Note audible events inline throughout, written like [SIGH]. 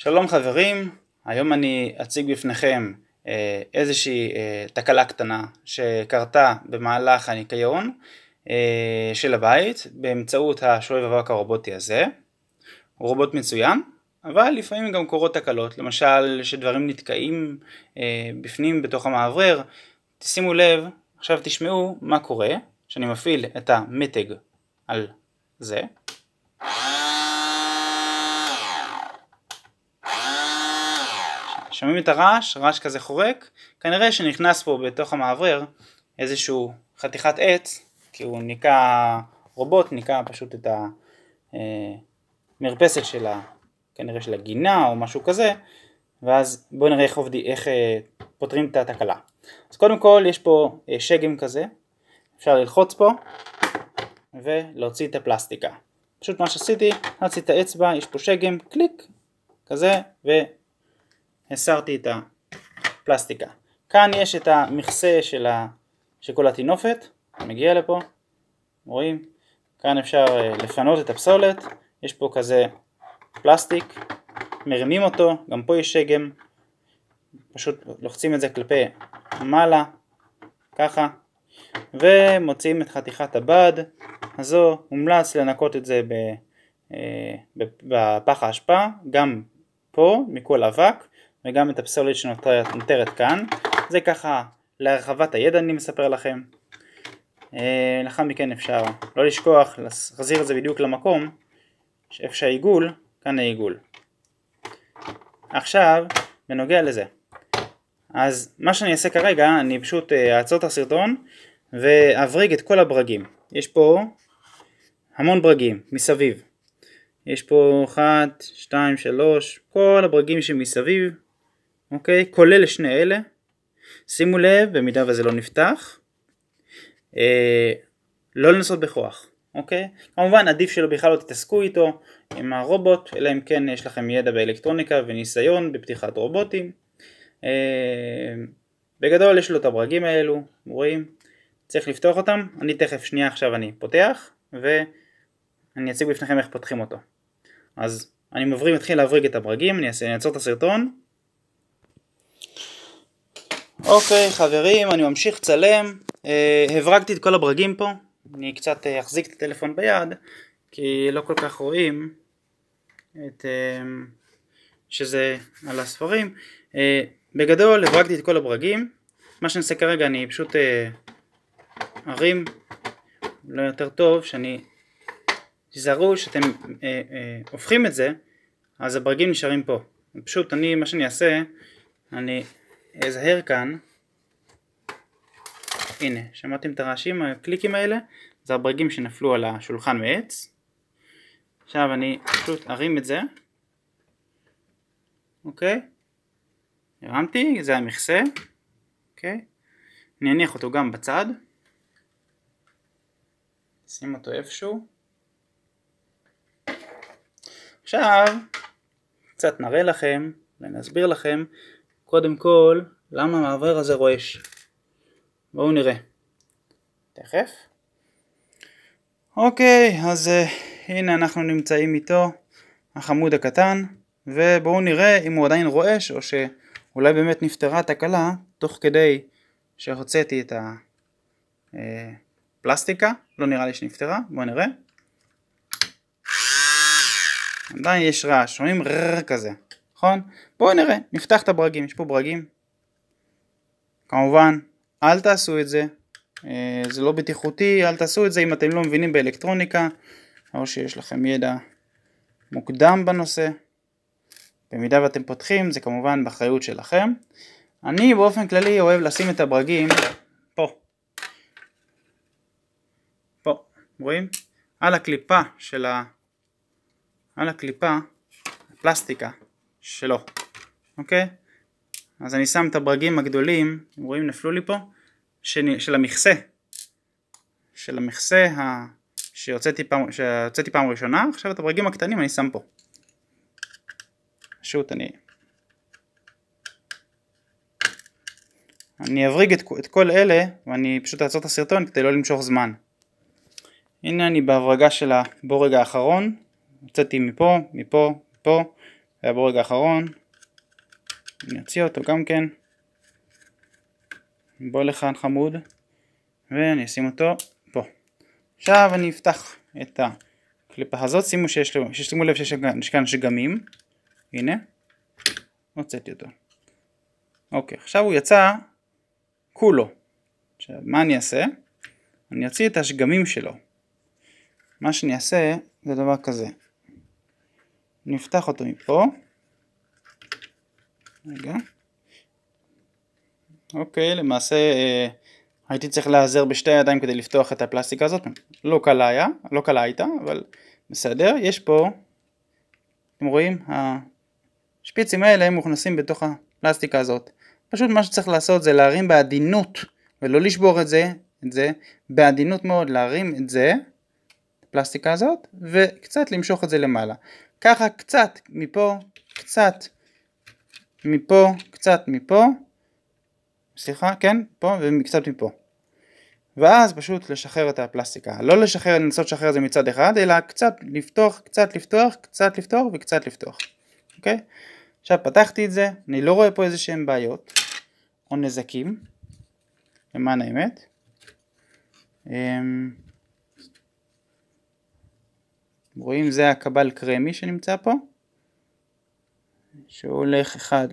שלום חברים, היום אני אציג בפניכם אה, איזושהי אה, תקלה קטנה שקרתה במהלך הניקיון אה, של הבית באמצעות השואב אבק הרובוטי הזה. הוא רובוט מצוין, אבל לפעמים גם קורות תקלות, למשל שדברים נתקעים בפנים בתוך המאוורר. תשימו לב, עכשיו תשמעו מה קורה כשאני מפעיל את המתג על זה. שומעים את הרעש, רעש כזה חורק, כנראה שנכנס פה בתוך המעבר איזשהו חתיכת עץ, כי הוא ניקה, רובוט ניקה פשוט את המרפסת אה, של ה... כנראה של הגינה או משהו כזה, ואז בואו נראה איך, עובדי, איך אה, פותרים את התקלה. אז קודם כל יש פה אה, שגם כזה, אפשר ללחוץ פה ולהוציא את הפלסטיקה. פשוט מה שעשיתי, רציתי את האצבע, יש פה שגם, קליק, כזה, ו... הסרתי את הפלסטיקה. כאן יש את המכסה של, ה... של כל הטינופת, מגיע לפה, רואים? כאן אפשר אה, לפנות את הפסולת, יש פה כזה פלסטיק, מרימים אותו, גם פה יש שגם, פשוט לוחצים את זה כלפי מעלה, ככה, ומוציאים את חתיכת הבד הזו, מומלץ לנקות את זה אה, בפח האשפה, גם פה, מכל אבק, וגם את הפסולת שנותרת כאן. זה ככה להרחבת הידע אני מספר לכם. אה, לאחר מכן אפשר לא לשכוח להחזיר את זה בדיוק למקום שאיפה שהעיגול, כאן העיגול. עכשיו, בנוגע לזה. אז מה שאני אעשה כרגע, אני פשוט אה, אעצור את הסרטון ואבריג את כל הברגים. יש פה המון ברגים מסביב. יש פה 1, 2, 3, כל הברגים שמסביב אוקיי? כולל לשני אלה. שימו לב, במידה וזה לא נפתח, אה, לא לנסות בכוח, אוקיי? כמובן עדיף שלא בכלל לא תתעסקו איתו, עם הרובוט, אלא אם כן יש לכם ידע באלקטרוניקה וניסיון בפתיחת רובוטים. אה, בגדול יש לו את הברגים האלו, רואים? צריך לפתוח אותם, אני תכף שנייה עכשיו אני פותח ואני אציג בפניכם איך פותחים אותו. אז אני מבריא, מתחיל להבריג את הברגים, אני אעצור את הסרטון אוקיי okay, חברים אני ממשיך לצלם, uh, הברגתי את כל הברגים פה, אני קצת uh, אחזיק את הטלפון ביד כי לא כל כך רואים את, uh, שזה על הספרים, uh, בגדול הברגתי את כל הברגים, מה שאני עושה כרגע אני פשוט uh, ארים, לא יותר טוב, שאני, תיזהרו שאתם uh, uh, הופכים את זה אז הברגים נשארים פה, פשוט אני מה שאני אעשה אני אזהר כאן, הנה, שמעתם את הרעשים, הקליקים האלה? זה הברגים שנפלו על השולחן מעץ. עכשיו אני פשוט ארים את זה, אוקיי? הרמתי, זה המכסה, אוקיי? אני אניח אותו גם בצד. שים אותו איפשהו. עכשיו, קצת נראה לכם ונסביר לכם קודם כל, למה המעבר הזה רועש? בואו נראה. תכף. אוקיי, אז uh, הנה אנחנו נמצאים איתו, החמוד הקטן, ובואו נראה אם הוא עדיין רועש, או שאולי באמת נפתרה התקלה, תוך כדי שהוצאתי את הפלסטיקה, אה, לא נראה לי שנפתרה, בואו נראה. עדיין יש רעש, שומעים רררר כזה. נכון? בואו נראה, נפתח את הברגים, יש פה ברגים. כמובן, אל תעשו את זה, אה, זה לא בטיחותי, אל תעשו את זה אם אתם לא מבינים באלקטרוניקה, או שיש לכם ידע מוקדם בנושא. במידה ואתם פותחים, זה כמובן באחריות שלכם. אני באופן כללי אוהב לשים את הברגים פה. פה, רואים? על הקליפה של ה... על הקליפה, הפלסטיקה שלו, אוקיי? אז אני שם את הברגים הגדולים, אתם רואים נפלו לי פה, שני, של המכסה, של המכסה ה... שיוצאתי פעם, שיוצאתי פעם ראשונה, עכשיו את הברגים הקטנים אני שם פה. פשוט אני... אני אבריג את, את כל אלה ואני פשוט אעצור את הסרטון כדי לא למשוך זמן. הנה אני בהברגה של הבורג האחרון, הוצאתי מפה, מפה, מפה, היה ברגע האחרון, אני אציע אותו גם כן, בוא לכאן חמוד, ואני אשים אותו פה. עכשיו אני אפתח את הקליפה הזאת, שימו, שיש שימו לב שיש כאן שגמים, הנה, הוצאתי אותו. אוקיי, עכשיו הוא יצא כולו. עכשיו, מה אני אעשה? אני אוציא את השגמים שלו. מה שאני אעשה זה דבר כזה. נפתח אותו מפה. רגע. אוקיי, למעשה אה, הייתי צריך להיעזר בשתי ידיים כדי לפתוח את הפלסטיקה הזאת. לא קלה היה, לא קלה הייתה, אבל בסדר. יש פה, אתם רואים, השפיצים האלה הם מוכנסים בתוך הפלסטיקה הזאת. פשוט מה שצריך לעשות זה להרים בעדינות ולא לשבור את זה, את זה, בעדינות מאוד להרים את זה, את הפלסטיקה הזאת, וקצת למשוך את זה למעלה. ככה קצת מפה, קצת מפה, קצת מפה, סליחה, כן, פה וקצת מפה. ואז פשוט לשחרר את הפלסטיקה. לא לשחרר, לנסות לשחרר את זה מצד אחד, אלא קצת לפתוח, קצת לפתוח, קצת לפתוח וקצת לפתוח. אוקיי? עכשיו פתחתי את זה, אני לא רואה פה איזה שהם בעיות או נזקים, למען האמת. אמ, רואים זה הקבל קרמי שנמצא פה, שהוא הולך אחד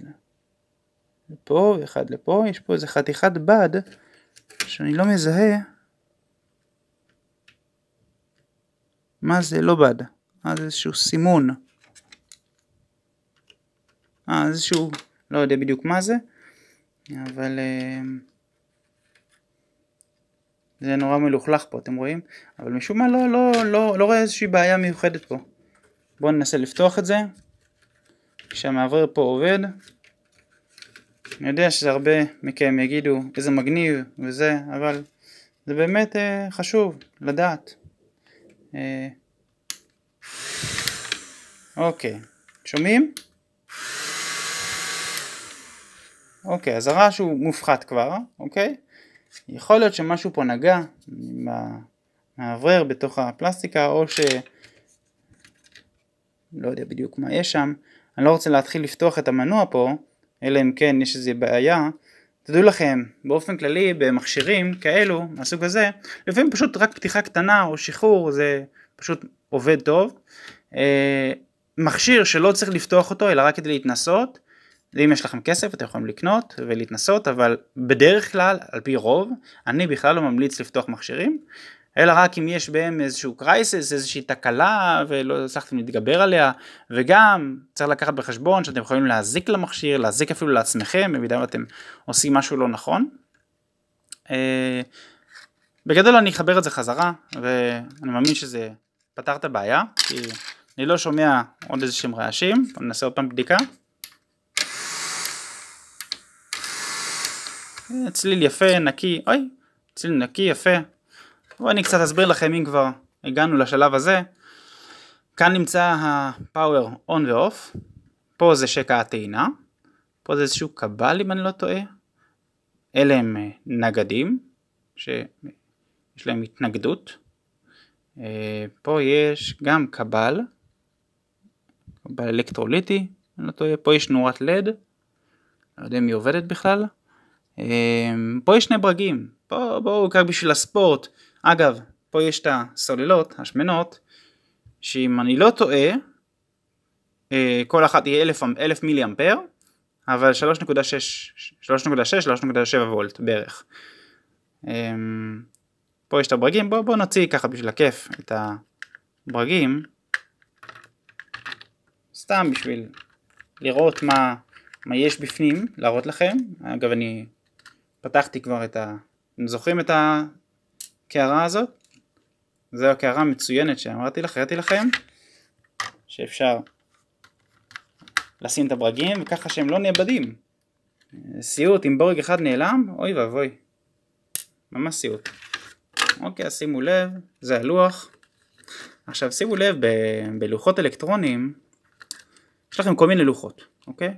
לפה ואחד לפה, יש פה איזה חתיכת בד שאני לא מזהה מה זה לא בד, מה זה איזשהו סימון, אה איזשהו, לא יודע בדיוק מה זה, אבל... Uh... זה נורא מלוכלך פה, אתם רואים? אבל משום מה לא, לא, לא, לא רואה איזושהי בעיה מיוחדת פה. בואו ננסה לפתוח את זה. כשהמעבר פה עובד, אני יודע שהרבה מכם יגידו איזה מגניב וזה, אבל זה באמת אה, חשוב לדעת. אה... אוקיי, שומעים? אוקיי, אז הרעש הוא מופחת כבר, אוקיי? יכול להיות שמשהו פה נגע במאוורר בתוך הפלסטיקה או ש... לא יודע בדיוק מה יש שם, אני לא רוצה להתחיל לפתוח את המנוע פה, אלא אם כן יש איזו בעיה. תדעו לכם, באופן כללי במכשירים כאלו, מהסוג הזה, לפעמים פשוט רק פתיחה קטנה או שחרור זה פשוט עובד טוב. אה, מכשיר שלא צריך לפתוח אותו אלא רק כדי להתנסות, אם יש לכם כסף אתם יכולים לקנות ולהתנסות אבל בדרך כלל על פי רוב אני בכלל לא ממליץ לפתוח מכשירים אלא רק אם יש בהם איזשהו קרייסס, איזושהי תקלה ולא הצלחתם להתגבר עליה וגם צריך לקחת בחשבון שאתם יכולים להזיק למכשיר, להזיק אפילו לעצמכם במידה ואתם עושים משהו לא נכון. אה, בגדול אני אחבר את זה חזרה ואני מאמין שזה פתר את הבעיה כי אני לא שומע עוד איזה שהם רעשים, נעשה עוד פעם בדיקה. אה, צליל יפה, נקי, אוי, צליל נקי, יפה. בואו אני קצת אסביר לכם אם כבר הגענו לשלב הזה. כאן נמצא ה-Power on ו פה זה שקע הטעינה, פה זה איזשהו קבל אם אני לא טועה, אלה הם אה, נגדים, שיש להם התנגדות. אה, פה יש גם קבל, קבל אלקטרוליטי, אני לא טועה, פה יש נורת לד, לא יודע אם היא עובדת בכלל, אמ, פה יש שני ברגים, בואו בוא, רק בשביל הספורט. אגב, פה יש את הסוללות, השמנות, שאם אני לא טועה, אה, כל אחת היא 1000, 1000 מילי אמפר, אבל 3.6, 3.7 וולט בערך. אמ, פה יש את הברגים, בואו בוא נוציא ככה בשביל הכיף את הברגים, סתם בשביל לראות מה, מה יש בפנים, להראות לכם. אגב, אני פתחתי כבר את ה... אתם זוכרים את הקערה הזאת? זו הקערה המצוינת שאמרתי לך, הראיתי לכם שאפשר לשים את הברגים וככה שהם לא נאבדים סיוט אם בורג אחד נעלם, אוי ואבוי ממש סיוט אוקיי, אז שימו לב, זה הלוח עכשיו שימו לב, ב- בלוחות אלקטרונים יש לכם כל מיני לוחות, אוקיי?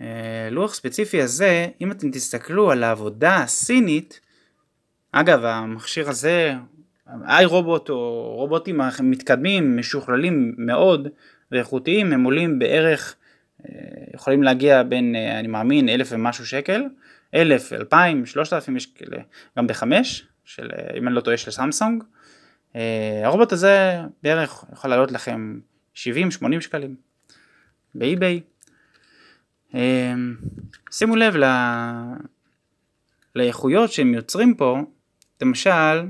אה, לוח ספציפי הזה, אם אתם תסתכלו על העבודה הסינית, אגב המכשיר הזה, איי רובוט או רובוטים מתקדמים, משוכללים מאוד ואיכותיים, הם עולים בערך, אה, יכולים להגיע בין, אה, אני מאמין, אלף ומשהו שקל, אלף, אלפיים, שלושת אלפים, יש כאלה, גם בחמש, של, אם אני לא טועה, של סמסונג. הרובוט הזה בערך יכול לעלות לכם 70-80 שקלים באי-ביי. אמ, שימו לב ל... לאיכויות שהם יוצרים פה, למשל,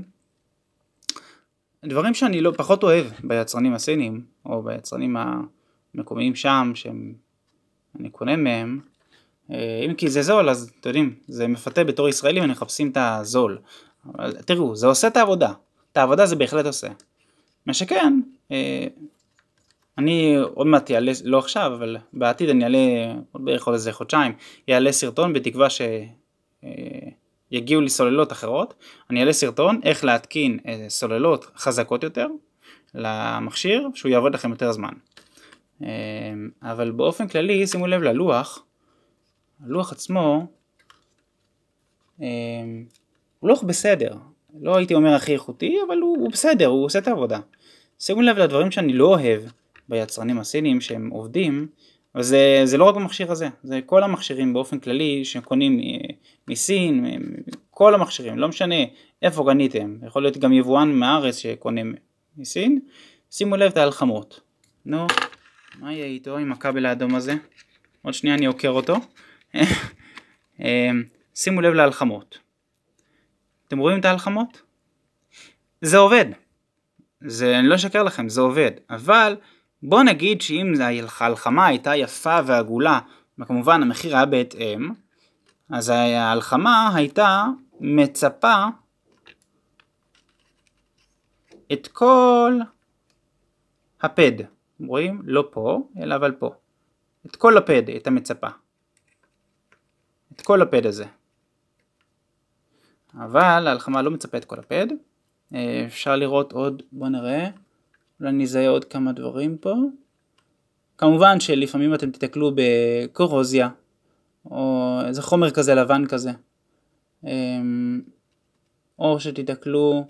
דברים שאני לא פחות אוהב ביצרנים הסינים, או ביצרנים המקומיים שם, שאני קונה מהם, אה, אם כי זה זול אז אתם יודעים, זה מפתה בתור ישראלים מחפשים את הזול. אבל תראו, זה עושה את העבודה, את העבודה זה בהחלט עושה. מה שכן, אה, אני עוד מעט אעלה, לא עכשיו, אבל בעתיד אני אעלה עוד בערך עוד איזה חודשיים, אעלה סרטון בתקווה שיגיעו אה, לי סוללות אחרות, אני אעלה סרטון איך להתקין אה, סוללות חזקות יותר למכשיר, שהוא יעבוד לכם יותר זמן. אה, אבל באופן כללי, שימו לב ללוח, הלוח עצמו, הוא לוח בסדר, לא הייתי אומר הכי איכותי, אבל הוא, הוא בסדר, הוא עושה את העבודה. שימו לב לדברים שאני לא אוהב. ביצרנים הסינים שהם עובדים, אבל זה, זה לא רק במכשיר הזה, זה כל המכשירים באופן כללי שקונים מסין, כל המכשירים, לא משנה איפה קניתם, יכול להיות גם יבואן מהארץ שקונה מסין, שימו לב את ההלחמות. נו, מה יהיה איתו עם הכבל האדום הזה? עוד שנייה אני עוקר אותו. [LAUGHS] אמ, שימו לב להלחמות. אתם רואים את ההלחמות? זה עובד. זה, אני לא אשקר לכם, זה עובד. אבל בוא נגיד שאם ההלחמה הייתה יפה ועגולה, וכמובן המחיר היה בהתאם, אז ההלחמה הייתה מצפה את כל הפד, רואים? לא פה, אלא אבל פה. את כל הפד הייתה מצפה. את כל הפד הזה. אבל ההלחמה לא מצפה את כל הפד. אה, אפשר לראות עוד, בוא נראה. אולי נזהה עוד כמה דברים פה. כמובן שלפעמים אתם תתקלו בקורוזיה, או איזה חומר כזה לבן כזה. אמ, או שתתקלו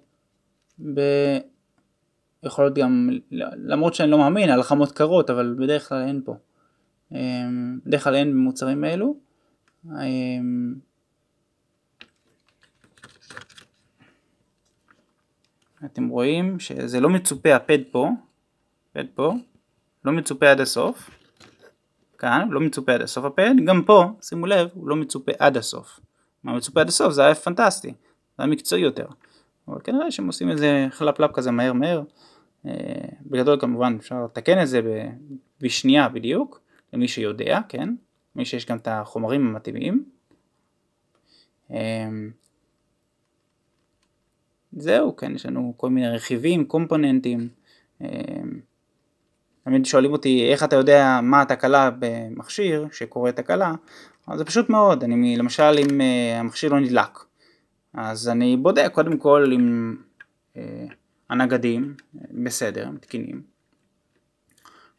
ב... יכול להיות גם, למרות שאני לא מאמין, הלחמות קרות, אבל בדרך כלל אין פה. אמ, בדרך כלל אין במוצרים האלו. אמ, אתם רואים שזה לא מצופה הפד פה, פד פה, לא מצופה עד הסוף, כאן לא מצופה עד הסוף הפד, גם פה, שימו לב, הוא לא מצופה עד הסוף. מה מצופה עד הסוף? זה היה פנטסטי, זה היה מקצועי יותר. אבל כנראה שהם עושים איזה חלפלפ כזה מהר מהר. אה, בגדול כמובן אפשר לתקן את זה בשנייה בדיוק, למי שיודע, כן? מי שיש גם את החומרים המתאימים. אה, זהו, כן, יש לנו כל מיני רכיבים, קומפוננטים. אמ, תמיד שואלים אותי איך אתה יודע מה התקלה במכשיר שקורה תקלה, אז זה פשוט מאוד, אני למשל אם אה, המכשיר לא נדלק, אז אני בודק קודם כל אם אה, הנגדים בסדר, הם תקינים,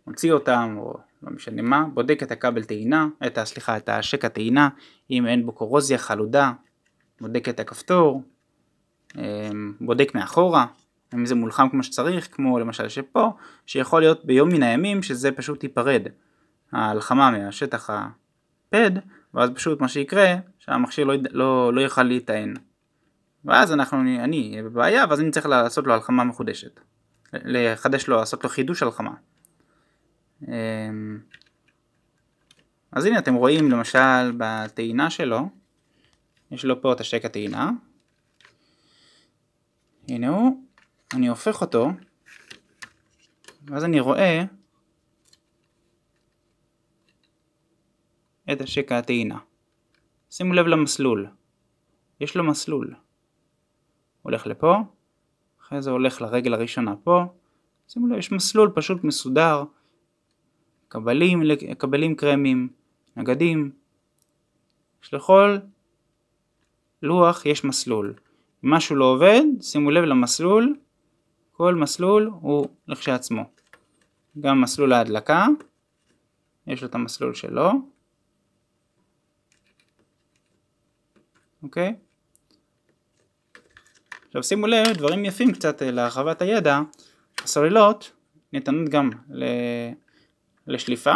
מוציא אותם או לא משנה מה, בודק את הכבל טעינה, את, סליחה, את השקע טעינה, אם אין בו קורוזיה חלודה, בודק את הכפתור, אמ, בודק מאחורה, אם זה מולחם כמו שצריך, כמו למשל שפה, שיכול להיות ביום מן הימים שזה פשוט ייפרד. ההלחמה מהשטח הפד, ואז פשוט מה שיקרה, שהמכשיר לא, לא, לא יוכל להיטען. ואז אנחנו, אני אהיה בבעיה, ואז אני צריך לעשות לו הלחמה מחודשת. לחדש לו, לעשות לו חידוש הלחמה. אמ, אז הנה אתם רואים למשל בטעינה שלו, יש לו פה את השקע טעינה, הנה הוא, אני הופך אותו, ואז אני רואה את השקע הטעינה. שימו לב למסלול, יש לו מסלול. הולך לפה, אחרי זה הולך לרגל הראשונה פה, שימו לב, יש מסלול פשוט מסודר, קבלים, קבלים קרמים, נגדים, יש לכל לוח יש מסלול. משהו לא עובד, שימו לב למסלול, כל מסלול הוא לכשעצמו. גם מסלול ההדלקה, יש לו את המסלול שלו, אוקיי? עכשיו שימו לב, דברים יפים קצת אה, להרחבת הידע, הסוללות ניתנות גם ל... לשליפה.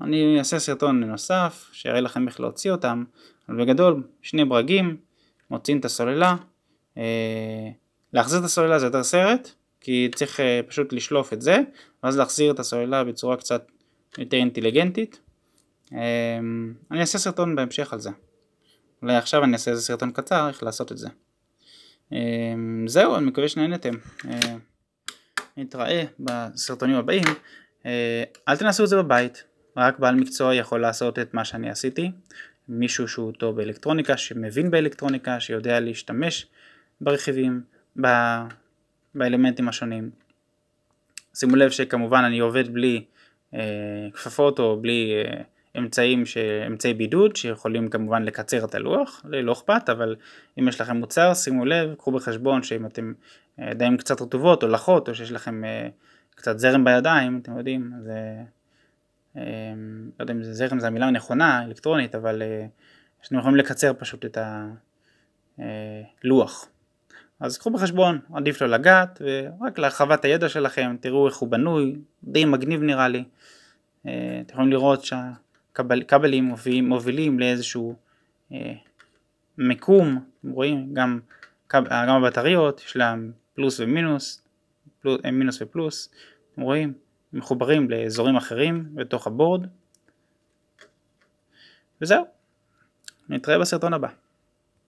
אני אעשה סרטון נוסף שיראה לכם איך להוציא אותם, אבל בגדול שני ברגים מוציאים את הסוללה, אה, להחזיר את הסוללה זה יותר סרט, כי צריך אה, פשוט לשלוף את זה, ואז להחזיר את הסוללה בצורה קצת יותר אינטליגנטית. אה, אני אעשה סרטון בהמשך על זה. אולי עכשיו אני אעשה איזה סרטון קצר איך לעשות את זה. זהו, אני מקווה שנהנתם. נתראה בסרטונים הבאים. אל תנסו את זה בבית, רק בעל מקצוע יכול לעשות את מה שאני עשיתי. מישהו שהוא טוב באלקטרוניקה, שמבין באלקטרוניקה, שיודע להשתמש ברכיבים, ב... באלמנטים השונים. שימו לב שכמובן אני עובד בלי אה, כפפות או בלי אה, אמצעים, ש... אמצעי בידוד שיכולים כמובן לקצר את הלוח, לי לא אכפת, אבל אם יש לכם מוצר שימו לב, קחו בחשבון שאם אתם אה, ידיים קצת רטובות או לחות או שיש לכם אה, קצת זרם בידיים, אתם יודעים, זה... אמ, לא יודע אם זה זרם, זו המילה הנכונה, אלקטרונית, אבל אנחנו אה, יכולים לקצר פשוט את הלוח. אה, אז קחו בחשבון, עדיף לא לגעת, ורק להרחבת הידע שלכם, תראו איך הוא בנוי, די מגניב נראה לי. אה, אתם יכולים לראות שהכבלים מובילים, מובילים לאיזשהו מיקום, אתם רואים, גם, גם הבטריות, יש להם פלוס ומינוס, פלוס, מינוס ופלוס, אתם רואים? מחוברים לאזורים אחרים בתוך הבורד וזהו, נתראה בסרטון הבא